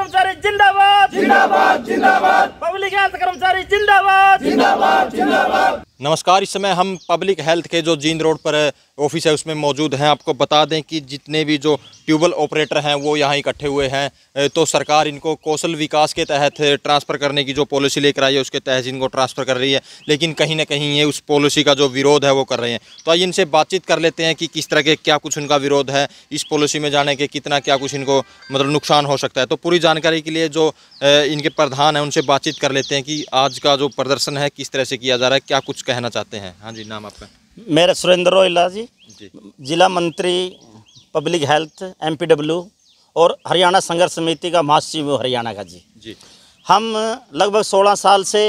कर्मचारी जिंदाबाद जिंदाबाद जिंदाबाद पब्लिक हेल्थ कर्मचारी जिंदाबाद जिंदाबाद जिंदाबाद नमस्कार इस समय हम पब्लिक हेल्थ के जो जींद रोड पर ऑफिस है उसमें मौजूद हैं आपको बता दें कि जितने भी जो ट्यूबल ऑपरेटर हैं वो यहाँ इकट्ठे हुए हैं तो सरकार इनको कौशल विकास के तहत ट्रांसफ़र करने की जो पॉलिसी लेकर आई है उसके तहत इनको ट्रांसफ़र कर रही है लेकिन कहीं ना कहीं ये उस पॉलिसी का जो विरोध है वो कर रहे हैं तो आइए इनसे बातचीत कर लेते हैं कि किस तरह के क्या कुछ उनका विरोध है इस पॉलिसी में जाने के कितना क्या कुछ इनको मतलब नुकसान हो सकता है तो पूरी जानकारी के लिए जो इनके प्रधान हैं उनसे बातचीत कर लेते हैं कि आज का जो प्रदर्शन है किस तरह से किया जा रहा है क्या कुछ कहना चाहते हैं हाँ जी नाम आपका मेरा सुरेंद्र रोहिला जी, जिला मंत्री पब्लिक हेल्थ एम और हरियाणा संघर्ष समिति का महासचिव हरियाणा का जी जी हम लगभग 16 साल से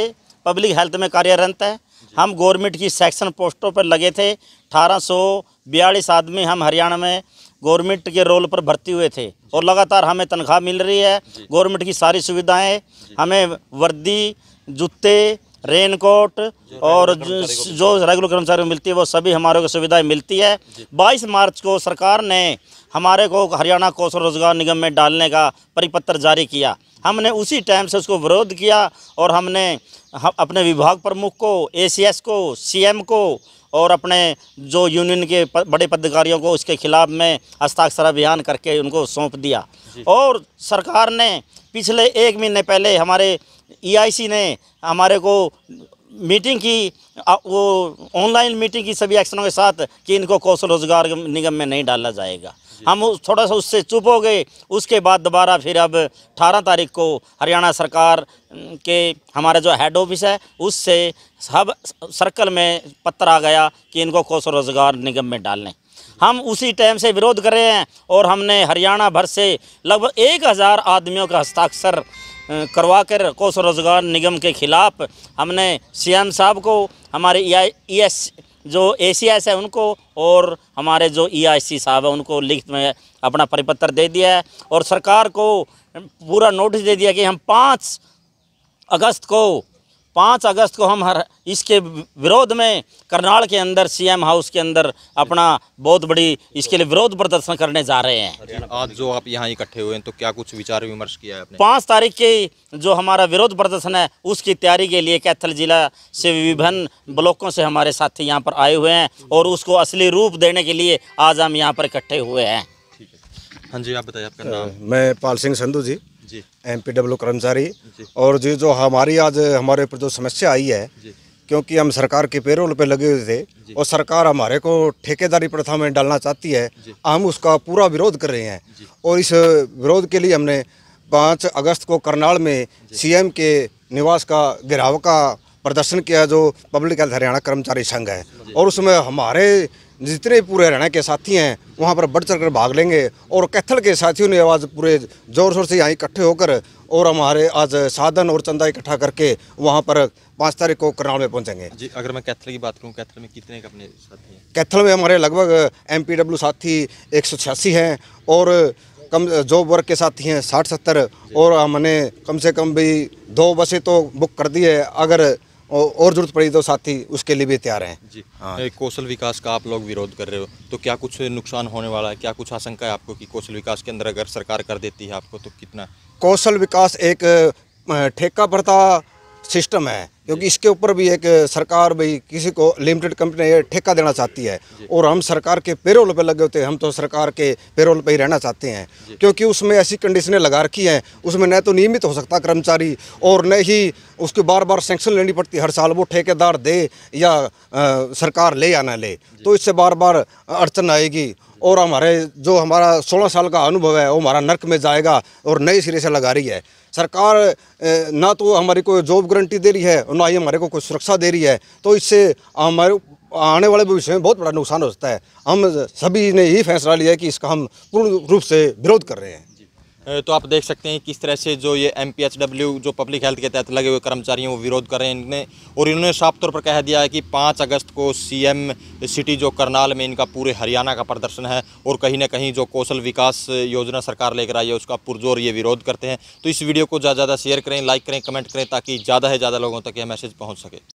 पब्लिक हेल्थ में कार्यरत हैं हम गवर्नमेंट की सेक्शन पोस्टों पर लगे थे अठारह आदमी हम हरियाणा में गवर्नमेंट के रोल पर भर्ती हुए थे और लगातार हमें तनख्वाह मिल रही है गवर्नमेंट की सारी सुविधाएं हमें वर्दी जूते रेनकोट और जो रेगुलर कर्मचारियों मिलती है वो सभी हमारे को सुविधाएं मिलती है 22 मार्च को सरकार ने हमारे को हरियाणा कौशल रोजगार निगम में डालने का परिपत्र जारी किया हमने उसी टाइम से उसको विरोध किया और हमने अपने विभाग प्रमुख को एसीएस को सीएम को और अपने जो यूनियन के बड़े पदाधिकारियों को उसके खिलाफ में हस्ताक्षर अभियान करके उनको सौंप दिया और सरकार ने पिछले एक महीने पहले हमारे ईआईसी e ने हमारे को मीटिंग की वो ऑनलाइन मीटिंग की सभी एक्शनों के साथ कि इनको कौशल रोजगार निगम में नहीं डाला जाएगा हम थोड़ा सा उससे चुप हो गए उसके बाद दोबारा फिर अब 18 तारीख को हरियाणा सरकार के हमारा जो हेड ऑफिस है उससे सब सर्कल में पत्र आ गया कि इनको कौशल रोजगार निगम में डालें हम उसी टाइम से विरोध कर रहे हैं और हमने हरियाणा भर से लगभग एक हज़ार आदमियों का हस्ताक्षर करवा कर कोस रोज़गार निगम के ख़िलाफ़ हमने सीएम साहब को हमारे ई e एस e जो ए सी एस है उनको और हमारे जो ई आई सी साहब है उनको लिखित में अपना परिपत्र दे दिया है और सरकार को पूरा नोटिस दे दिया कि हम पाँच अगस्त को पाँच अगस्त को हम हर इसके विरोध में करनाल के अंदर सीएम हाउस के अंदर अपना बहुत बड़ी इसके लिए विरोध प्रदर्शन करने जा रहे हैं आज जो आप यहाँ इकट्ठे हुए हैं तो क्या कुछ विचार विमर्श किया है पाँच तारीख के जो हमारा विरोध प्रदर्शन है उसकी तैयारी के लिए कैथल जिला से विभिन्न ब्लॉकों से हमारे साथी यहाँ पर आए हुए हैं और उसको असली रूप देने के लिए आज हम यहाँ पर इकट्ठे हुए हैं हाँ जी आप बताइए आपका नाम मैं Pal Singh Sandhu ji M P W कर्मचारी और जो जो हमारी आज हमारे ऊपर जो समस्या आई है क्योंकि हम सरकार के पेरोल पे लगे हुए थे और सरकार हमारे को ठेकेदारी प्रथा में डालना चाहती है हम उसका पूरा विरोध कर रहे हैं और इस विरोध के लिए हमने पाँच अगस्त को करनाल में सीएम के निवास का घेराव का प्रदर्शन किया जो पब्लिक हेल्थ हरियाणा कर्मचारी संघ है और उसमें हमारे जितने पूरे हरियाणा के साथी हैं वहाँ पर बढ़ चढ़ कर भाग लेंगे और कैथल के साथियों ने आज पूरे ज़ोर शोर से यहाँ इकट्ठे होकर और हमारे आज साधन और चंदा इकट्ठा करके वहाँ पर पाँच तारीख को करनाल में पहुँचेंगे जी अगर मैं कैथल की बात करूँ कैथल में कितने अपने साथी हैं कैथल में हमारे लगभग एम पी डब्ल्यू साथी एक सौ छियासी हैं और कम जॉब वर्ग के साथी हैं साठ सत्तर और हमने कम से कम भी दो बसें तो बुक कर दी है अगर और, जरूरत पड़ी तो साथी उसके लिए भी तैयार हैं जी हाँ कौशल विकास का आप लोग विरोध कर रहे हो तो क्या कुछ नुकसान होने वाला है क्या कुछ आशंका है आपको कि कौशल विकास के अंदर अगर सरकार कर देती है आपको तो कितना कौशल विकास एक ठेका भरता सिस्टम है क्योंकि इसके ऊपर भी एक सरकार भाई किसी को लिमिटेड कंपनी ठेका देना चाहती है और हम सरकार के पेरोल पे लगे होते हैं हम तो सरकार के पेरोल पे ही रहना चाहते हैं क्योंकि उसमें ऐसी कंडीशनें लगा रखी हैं उसमें न तो नियमित हो सकता कर्मचारी और न ही उसकी बार बार सेंक्शन लेनी पड़ती हर साल वो ठेकेदार दे या आ, सरकार ले या ना ले तो इससे बार बार अड़चन आएगी और हमारे जो हमारा सोलह साल का अनुभव है वो हमारा नर्क में जाएगा और नए सिरे से लगा रही है सरकार ना तो हमारी कोई जॉब गारंटी दे रही है और ना ही हमारे को कोई सुरक्षा दे रही है तो इससे हमारे आने वाले भविष्य में बहुत बड़ा नुकसान हो सकता है हम सभी ने यही फैसला लिया है कि इसका हम पूर्ण रूप से विरोध कर रहे हैं तो आप देख सकते हैं किस तरह से जो ये एम जो पब्लिक हेल्थ के तहत लगे हुए कर्मचारी हैं वो विरोध कर रहे हैं इनने और इन्होंने साफ तौर पर कह दिया है कि पाँच अगस्त को सीएम सिटी जो करनाल में इनका पूरे हरियाणा का प्रदर्शन है और कहीं ना कहीं जो कौशल विकास योजना सरकार लेकर आई है उसका पुरजोर ये विरोध करते हैं तो इस वीडियो को ज़्यादा ज़्यादा शेयर करें लाइक करें कमेंट करें ताकि ज़्यादा से ज़्यादा लोगों तक यह मैसेज पहुँच सके